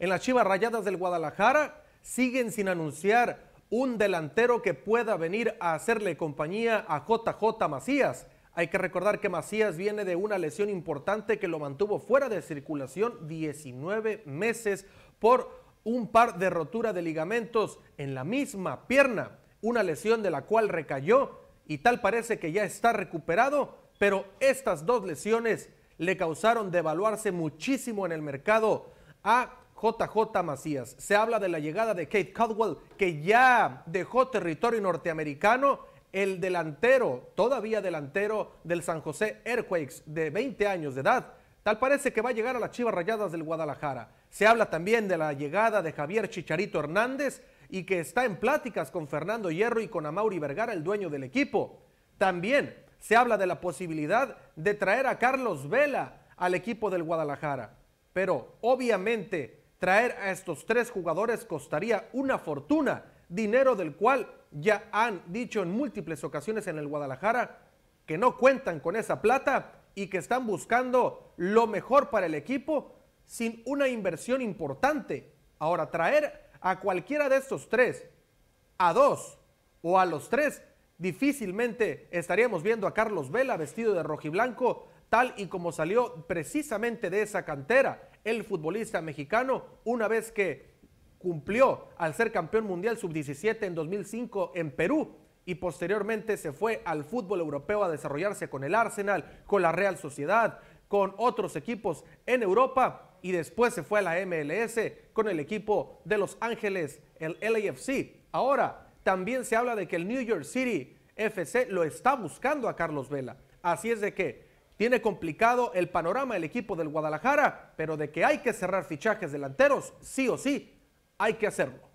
En las Chivas Rayadas del Guadalajara siguen sin anunciar un delantero que pueda venir a hacerle compañía a JJ Macías. Hay que recordar que Macías viene de una lesión importante que lo mantuvo fuera de circulación 19 meses por un par de rotura de ligamentos en la misma pierna, una lesión de la cual recayó y tal parece que ya está recuperado, pero estas dos lesiones le causaron devaluarse muchísimo en el mercado a JJ Macías. Se habla de la llegada de Kate Caldwell, que ya dejó territorio norteamericano. El delantero, todavía delantero del San José Airquakes, de 20 años de edad, tal parece que va a llegar a las Chivas Rayadas del Guadalajara. Se habla también de la llegada de Javier Chicharito Hernández y que está en pláticas con Fernando Hierro y con Amauri Vergara, el dueño del equipo. También se habla de la posibilidad de traer a Carlos Vela al equipo del Guadalajara. Pero obviamente Traer a estos tres jugadores costaría una fortuna, dinero del cual ya han dicho en múltiples ocasiones en el Guadalajara que no cuentan con esa plata y que están buscando lo mejor para el equipo sin una inversión importante. Ahora, traer a cualquiera de estos tres, a dos o a los tres, difícilmente estaríamos viendo a Carlos Vela vestido de rojiblanco, tal y como salió precisamente de esa cantera el futbolista mexicano una vez que cumplió al ser campeón mundial sub-17 en 2005 en Perú y posteriormente se fue al fútbol europeo a desarrollarse con el Arsenal, con la Real Sociedad, con otros equipos en Europa y después se fue a la MLS con el equipo de Los Ángeles, el LAFC. Ahora, también se habla de que el New York City FC lo está buscando a Carlos Vela. Así es de que tiene complicado el panorama el equipo del Guadalajara, pero de que hay que cerrar fichajes delanteros, sí o sí, hay que hacerlo.